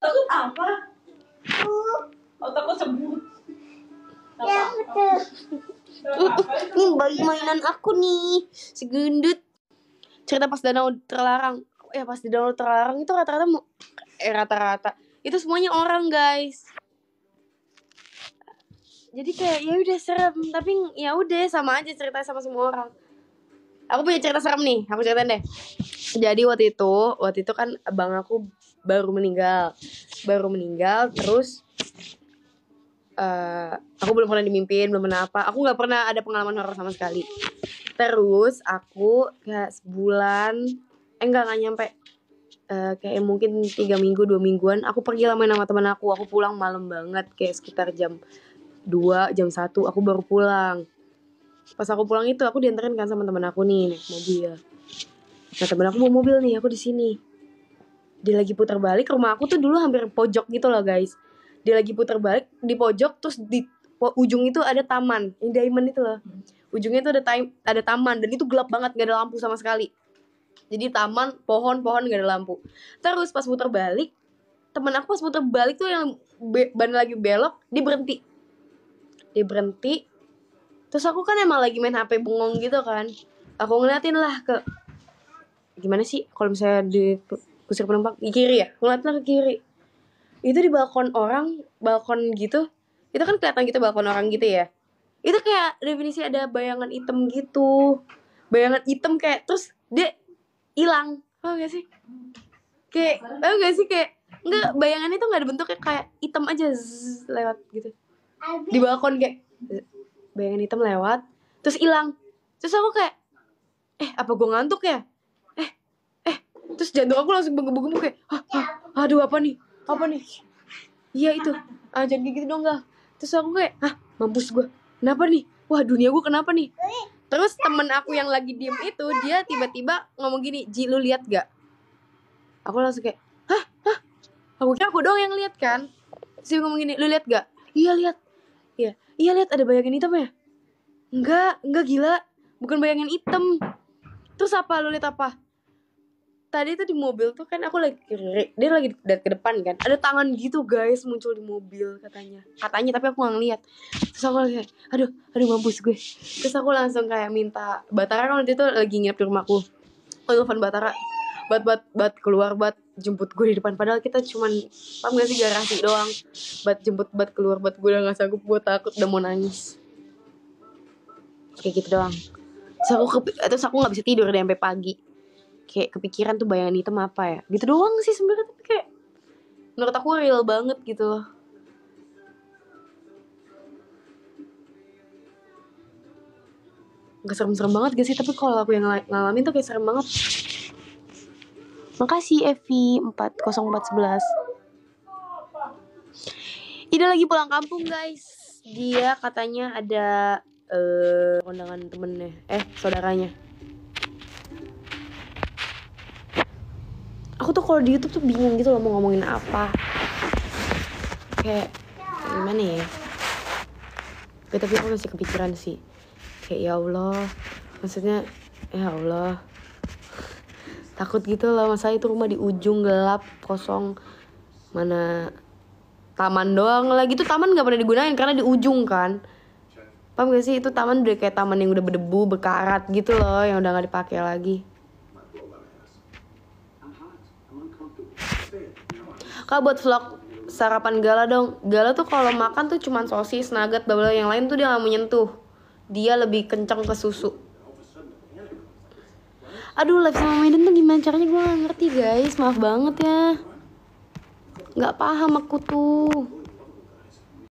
Takut apa? Oh, takut Ya, betul. Ini bagi mainan aku nih, segundut. Cerita pas danau terlarang. Ya, pas di danau terlarang itu rata-rata eh rata-rata. Itu semuanya orang, guys jadi kayak ya udah serem tapi ya udah sama aja cerita sama semua orang aku punya cerita serem nih aku ceritain deh jadi waktu itu waktu itu kan abang aku baru meninggal baru meninggal terus uh, aku belum pernah dimimpin belum pernah apa aku nggak pernah ada pengalaman horor sama sekali terus aku kayak sebulan eh enggak nggak nyampe Uh, kayak mungkin tiga minggu dua mingguan aku pergi lama sama teman aku aku pulang malam banget kayak sekitar jam 2 jam 1 aku baru pulang pas aku pulang itu aku dianterin kan sama teman aku nih naik mobil nah teman aku mau mobil nih aku di sini dia lagi putar balik rumah aku tuh dulu hampir pojok gitu loh guys dia lagi putar balik di pojok terus di ujung itu ada taman yang diamond itu loh ujungnya itu ada time ada taman dan itu gelap banget gak ada lampu sama sekali jadi taman pohon pohon gak ada lampu terus pas putar balik teman aku pas putar balik tuh yang ban lagi belok dia berhenti dia berhenti terus aku kan emang lagi main hp bengong gitu kan aku ngeliatin lah ke gimana sih kalau misalnya di kusir penumpang di kiri ya ngeliatin lah ke kiri itu di balkon orang balkon gitu itu kan kelihatan gitu balkon orang gitu ya itu kayak definisi ada bayangan hitam gitu bayangan hitam kayak terus dia hilang oh gak sih kayak oh gak sih kayak enggak bayangannya tuh nggak ada bentuknya kayak hitam aja zzz, lewat gitu di balkon kayak bayangan hitam lewat terus hilang terus aku kayak eh apa gue ngantuk ya eh eh terus jantung aku langsung bengkak-bengkak kayak ah, ah, aduh apa nih apa nih iya itu ah jangan kayak gitu dong gak terus aku kayak ah mampus gue kenapa nih wah dunia gue kenapa nih terus temen aku yang lagi diem itu dia tiba-tiba ngomong gini Ji lu lihat gak aku langsung kayak hah hah aku kira aku doang yang lihat kan sih ngomong gini lu lihat gak iya lihat iya lihat ada bayangan hitam ya enggak enggak gila bukan bayangan hitam terus apa lo lihat apa tadi itu di mobil tuh kan aku lagi dia lagi dat ke depan kan ada tangan gitu guys muncul di mobil katanya katanya tapi aku gak ngeliat terus aku lihat, aduh aduh mampus gue terus aku langsung kayak minta Batara kan waktu itu lagi nginep di rumahku aku telepon Batara bat bat bat keluar bat jemput gue di depan padahal kita cuman paham gak sih garasi doang buat jemput buat keluar buat gue udah gak sanggup gue takut udah mau nangis kayak gitu doang terus aku atau terus aku nggak bisa tidur deh sampai pagi kayak kepikiran tuh bayangan hitam apa ya gitu doang sih sebenarnya tapi kayak menurut aku real banget gitu loh Gak serem-serem banget gak sih Tapi kalau aku yang ngalamin tuh kayak serem banget Makasih Evi 40411. Ida lagi pulang kampung guys. Dia katanya ada uh, kondangan temennya, eh saudaranya. Aku tuh kalau di YouTube tuh bingung gitu loh mau ngomongin apa. Kayak gimana ya? ya tapi aku masih kepikiran sih. Kayak ya Allah, maksudnya ya Allah takut gitu loh masa itu rumah di ujung gelap kosong mana taman doang lagi itu taman nggak pernah digunain karena di ujung kan paham gak sih itu taman udah kayak taman yang udah berdebu berkarat gitu loh yang udah nggak dipakai lagi kak buat vlog sarapan gala dong gala tuh kalau makan tuh cuman sosis nugget bla yang lain tuh dia nggak menyentuh dia lebih kenceng ke susu aduh live sama Medan tuh gimana caranya gue ngerti guys maaf banget ya nggak paham aku tuh